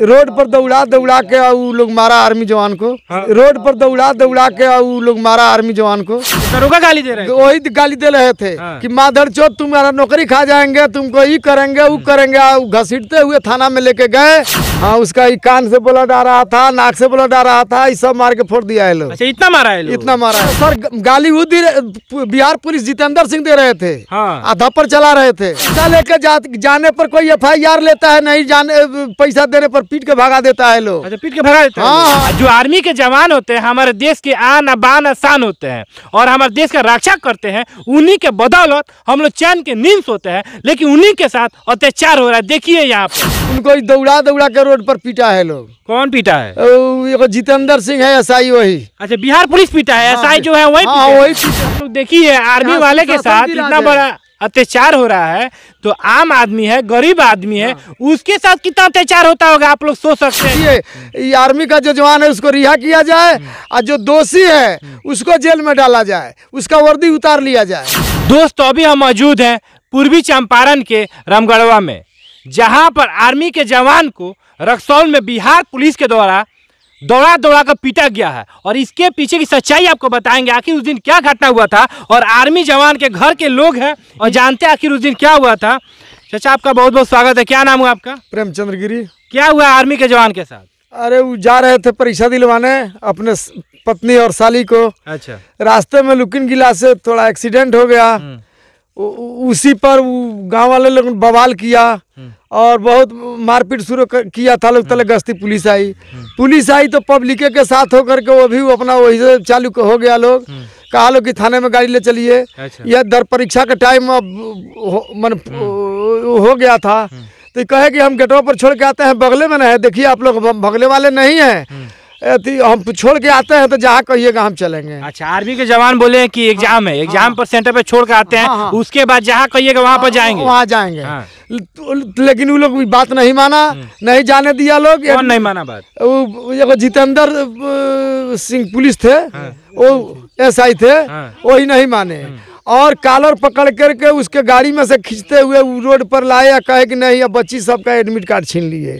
Road पर दौड़ा दौड़ा के और लोग मारा आर्मी जवान को हाँ। रोड पर दौड़ा दौड़ा के और लोग मारा आर्मी जवान को दरोगा गाली दे रहे वही गाली दे रहे थे हाँ। कि माधर चौथ तुम्हारा नौकरी खा जाएंगे तुमको ये करेंगे वो करेंगे घसीटते हुए थाना में लेके गए हाँ उसका ये कान से बोला डा रहा था नाक से बोला डा रहा था ये सब मार के फोड़ दिया है लोग अच्छा, इतना मारा है इतना मारा है सर गाली वो बिहार पुलिस जितेंद्र सिंह दे रहे थे हाँ। धप्पर चला रहे थे पैसा लेके जाने पर कोई एफ लेता है नहीं जाने पैसा देने पर पीट के भगा देता है लोग अच्छा पीट के भगा देता हाँ। है जो आर्मी के जवान होते हैं हमारे देश के आन बान शान होते हैं और हमारे देश का रक्षा करते हैं उन्हीं के बदौलत हम लोग चैन के नींद सोते हैं लेकिन उन्हीं के साथ अत्याचार हो रहा है देखिए यहाँ उनको दौड़ा दौड़ा के रोड पर पीटा है लोग कौन पीटा है जितेंद्र सिंह है एस आई वही अच्छा बिहार पुलिस पीटा है एस आई हाँ। जो है वही हाँ, वही देखिए आर्मी वाले के साथ इतना बड़ा अत्याचार हो रहा है तो आम आदमी है गरीब आदमी है हाँ। उसके साथ कितना अत्याचार होता होगा आप लोग सोच सकते हैं ये आर्मी का जो जवान है उसको रिहा किया जाए और जो दोषी है उसको जेल में डाला जाए उसका वर्दी उतार लिया जाए दोस्त अभी हम मौजूद हैं पूर्वी चंपारण के रामगढ़वा में जहाँ पर आर्मी के जवान को रक्सौल में बिहार पुलिस के द्वारा दौड़ा दौड़ा कर पीटा गया है और इसके पीछे की सच्चाई आपको बताएंगे आखिर उस दिन क्या घटना हुआ था और आर्मी जवान के घर के लोग हैं और जानते हैं आखिर उस दिन क्या हुआ था चाचा आपका बहुत बहुत स्वागत है क्या नाम हुआ आपका प्रेमचंद्र गिरी क्या हुआ आर्मी के जवान के साथ अरे वो जा रहे थे परीक्षा दिलवाने अपने पत्नी और साली को अच्छा रास्ते में लुकिन गिला से थोड़ा एक्सीडेंट हो गया हम्म। उसी पर गांव वाले लोग बवाल किया हम्म। और बहुत मारपीट शुरू किया था लोग तले हम्म। गश्ती पुलिस आई हम्म। पुलिस आई तो पब्लिके के साथ होकर के वो भी अपना वही से चालू हो गया लोग कहा लोग कि थाने में गाड़ी ले चलिए अच्छा। यह दर परीक्षा का टाइम अब मन हो गया था तो कहे कि हम गेटवा पर छोड़ के आते हैं बगले में न है देखिए आप लोग बगले वाले नहीं हैं अति हम तो छोड़ के आते हैं तो जहाँ कहिएगा हम चलेंगे अच्छा आर्मी के जवान बोले हैं कि एग्जाम हाँ, है एग्जाम हाँ, पर सेंटर पे छोड़ के आते हैं हाँ, हाँ, उसके बाद जहाँ कहिएगा वहाँ पर हाँ, जाएंगे वहाँ जाएंगे हाँ, तो लेकिन वो लोग बात नहीं माना हम्म। नहीं जाने दिया लोग कौन नहीं माना बात वो जितेंद्र सिंह पुलिस थे हाँ। वो एस थे हाँ। वही नहीं माने हम्म। और कालर पकड़ करके उसके गाड़ी में से खींचते हुए रोड पर लाए कहे कि नहीं अब बच्ची सबका एडमिट कार्ड छीन लिए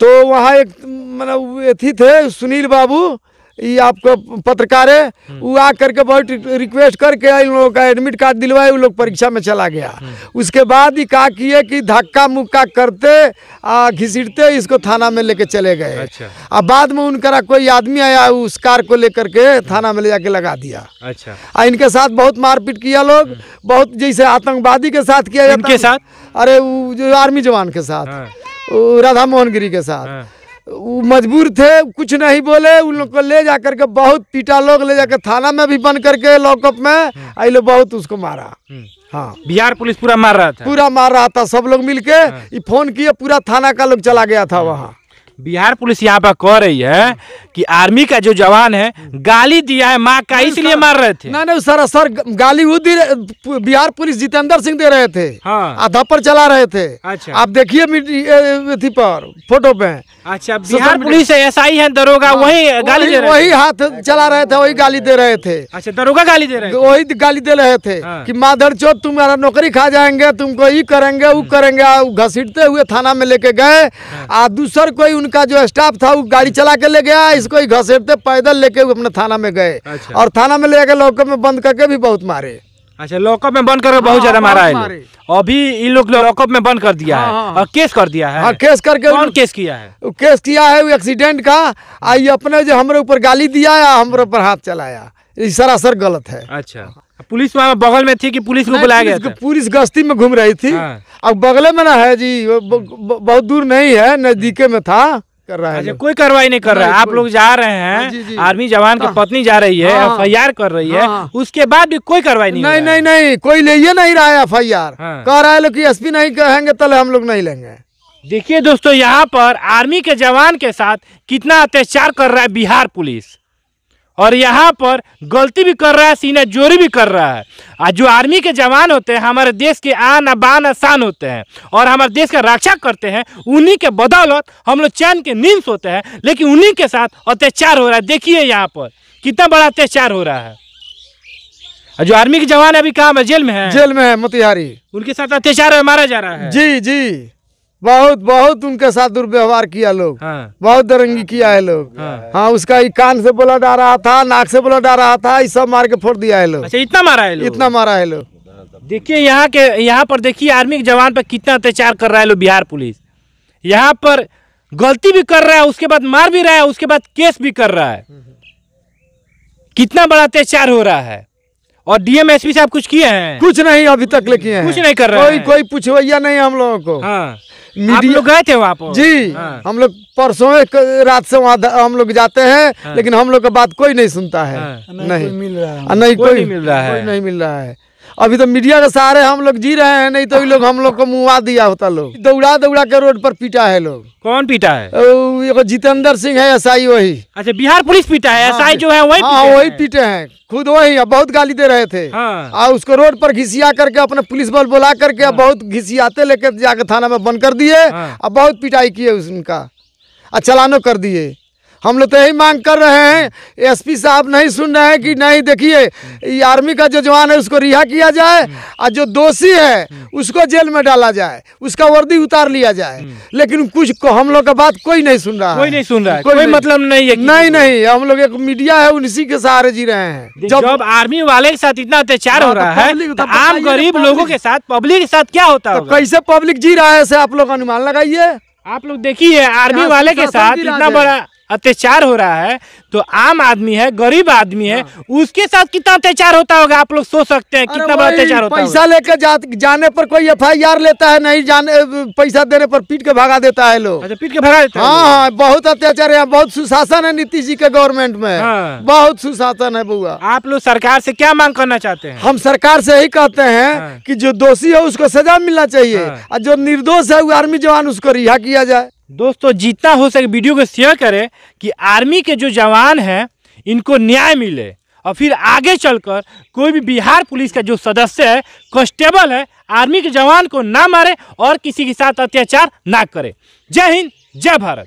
तो वहाँ एक मतलब अथी थे सुनील बाबू ये आपको पत्रकार है हम्म। वो आ करके बहुत रिक्वेस्ट करके इन लोगों का एडमिट कार्ड दिलवाए वो लोग परीक्षा में चला गया हम्म। उसके बाद ही कहा किए कि धक्का मुक्का करते घिसते इसको थाना में लेके चले गए अच्छा। बाद में उनका कोई आदमी आया उस कार को लेकर के थाना में ले जाके लगा दिया अच्छा आ, इनके साथ बहुत मारपीट किया लोग हम्म। बहुत जैसे आतंकवादी के साथ किया जाता साथ अरे जो आर्मी जवान के साथ हाँ। राधा मोहन गिरी के साथ हाँ। वो मजबूर थे कुछ नहीं बोले उन लोग को ले जा करके बहुत पीटा लोग ले जाकर थाना में भी बंद करके लॉकअप में हाँ। आई लोग बहुत उसको मारा हम्म। हाँ बिहार पुलिस पूरा मार रहा था पूरा मार रहा था सब लोग मिलके के हाँ। फोन किए पूरा थाना का लोग चला गया था वहाँ बिहार पुलिस यहाँ पर कह रही है कि आर्मी का जो जवान है गाली दिया है माँ का इसलिए मार रहे थे ना नहीं सर सर गाली वो दी बिहार पुलिस जितेंद्र सिंह दे रहे थे हाँ। धप्पर चला रहे थे अच्छा आप देखिए पर फोटो पे अच्छा बिहार पुलिस एस आई है दरोगा हाँ, वही गाली दे रहे वही हाथ चला रहे थे वही गाली दे रहे थे अच्छा दरोगा गाली दे रहे थे वही गाली दे रहे थे हाँ। की माधर चौथ तुम्हारा नौकरी खा जाएंगे तुमको ये करेंगे वो हाँ। करेंगे घसीटते हुए थाना में लेके गए और हाँ। दूसर कोई उनका जो स्टाफ था वो गाड़ी चला के ले गया इसको ही घसेटते पैदल लेके अपने थाना में गए अच्छा। और थाना में ले गए लॉकअप में बंद करके भी बहुत मारे अच्छा लॉकअप में बंद करके बहुत हाँ, ज्यादा हाँ, मारा है अभी इन लोग लॉकअप में बंद कर दिया हाँ, है और केस कर दिया है केस करके कौन केस किया है केस किया है एक्सीडेंट का आई अपने जो हमारे ऊपर गाली दिया या हमारे ऊपर हाथ चलाया सरासर गलत है अच्छा पुलिस वहाँ बगल में थी कि पुलिस को बुलाया गया पुलिस गश्ती में घूम रही थी अब बगले में ना है जी बहुत दूर नहीं है नजदीके में था कर रहा है अच्छा, कोई कार्रवाई नहीं कर रहा है आप लोग जा रहे हैं हाँ, आर्मी जवान की हाँ। पत्नी जा रही है हाँ। एफ आई आर कर रही है उसके बाद भी कोई कार्रवाई नहीं नहीं नहीं नहीं कोई ले नहीं रहा है एफ आई आर कह रहा है लोग एस पी नहीं कहेंगे तो हम लोग नहीं लेंगे देखिए दोस्तों यहाँ पर आर्मी के जवान के साथ कितना अत्याचार कर रहा है बिहार पुलिस और यहाँ पर गलती भी कर रहा है सीना जोरी भी कर रहा है और जो आर्मी के जवान होते हैं हमारे देश के आन बान शान होते हैं और हमारे देश का रक्षा करते हैं उन्हीं के बदौलत हम लोग चैन के नींद सोते हैं लेकिन उन्हीं के साथ अत्याचार हो रहा है देखिए यहाँ पर कितना बड़ा अत्याचार हो रहा है जो आर्मी के जवान अभी काम है जेल में है जेल में है मोतिहारी उनके साथ अत्याचार मारा जा रहा है जी जी बहुत बहुत उनके साथ दुर्व्यवहार किया लोग हाँ। बहुत दरंगी किया है लोग हाँ, हाँ उसका ये कान से बोला डा रहा था नाक से बोला डा रहा था ये सब मार के फोड़ दिया है लोग अच्छा इतना मारा है लोग इतना मारा है लोग देखिए यहाँ के यहाँ पर देखिए आर्मी के जवान पर कितना अत्याचार कर रहा है लोग बिहार पुलिस यहाँ पर गलती भी कर रहा है उसके बाद मार भी रहा है उसके बाद केस भी कर रहा है कितना बड़ा अत्याचार हो रहा है और डीएमएसपी साहब कुछ किए हैं कुछ नहीं अभी तक लेके हैं कुछ नहीं कर रहे कोई कोई पूछवैया नहीं हम लोगों को हाँ मीडिया गए थे वहाँ पर जी हाँ। हम लोग परसों रात से वहाँ हम लोग जाते हैं हाँ। लेकिन हम लोग का बात कोई नहीं सुनता है हाँ। नहीं मिल रहा है नहीं कोई मिल रहा है नहीं मिल रहा है अभी तो मीडिया के सहारे हम लोग जी रहे हैं नहीं तो लोग हम लोग को मुआ दिया होता लोग दौड़ा दौड़ा के रोड पर पीटा है लोग कौन पीटा है जितेंद्र सिंह है एस आई वही अच्छा बिहार पुलिस पीटा है एस आई हाँ। जो है वही हाँ वही पीटे हैं खुद वही बहुत गाली दे रहे थे और हाँ। उसको रोड पर घिसिया करके अपने पुलिस बल बुला करके हाँ। बहुत घिसियाते लेकर जाके थाना में बंद कर दिए और बहुत पिटाई किए उनका और चलानो कर दिए हम लोग तो यही मांग कर रहे हैं एसपी साहब नहीं सुन रहे हैं कि नहीं देखिए आर्मी का जो जवान है उसको रिहा किया जाए और जो दोषी है उसको जेल में डाला जाए उसका वर्दी उतार लिया जाए लेकिन कुछ को हम लोग का बात कोई नहीं सुन रहा कोई नहीं सुन रहा है कोई मतलब नहीं है नहीं नहीं हम लोग एक मीडिया है उसी के सहारे जी रहे हैं जब आर्मी वाले के साथ इतना अत्याचार हो रहा है तो आम गरीब लोगों के साथ पब्लिक के साथ क्या होता तो है कैसे पब्लिक जी रहा है आप लोग अनुमान लगाइए आप लोग देखिए आर्मी वाले के साथ इतना बड़ा अत्याचार हो रहा है तो आम आदमी है गरीब आदमी है हाँ। उसके साथ कितना अत्याचार होता होगा आप लोग सोच सकते हैं कितना बड़ा अत्याचार होता है पैसा लेकर जा, जाने पर कोई एफ आई आर लेता है नहीं जाने पैसा देने पर पीट के भगा देता है लोग अच्छा, पीट के भगा देता हाँ हाँ बहुत अत्याचार है बहुत सुशासन है नीतीश जी के गवर्नमेंट में हाँ। बहुत सुशासन है बुआ आप लोग सरकार से क्या मांग करना चाहते हैं हम सरकार से यही कहते हैं हाँ। कि जो दोषी है उसको सजा मिलना चाहिए और जो निर्दोष है वो आर्मी जवान उसको रिहा किया जाए दोस्तों जितना हो सके वीडियो को शेयर करें कि आर्मी के जो जवान संविधान है इनको न्याय मिले और फिर आगे चलकर कोई भी बिहार पुलिस का जो सदस्य है कॉन्स्टेबल है आर्मी के जवान को ना मारे और किसी के साथ अत्याचार ना करे जय हिंद जय भारत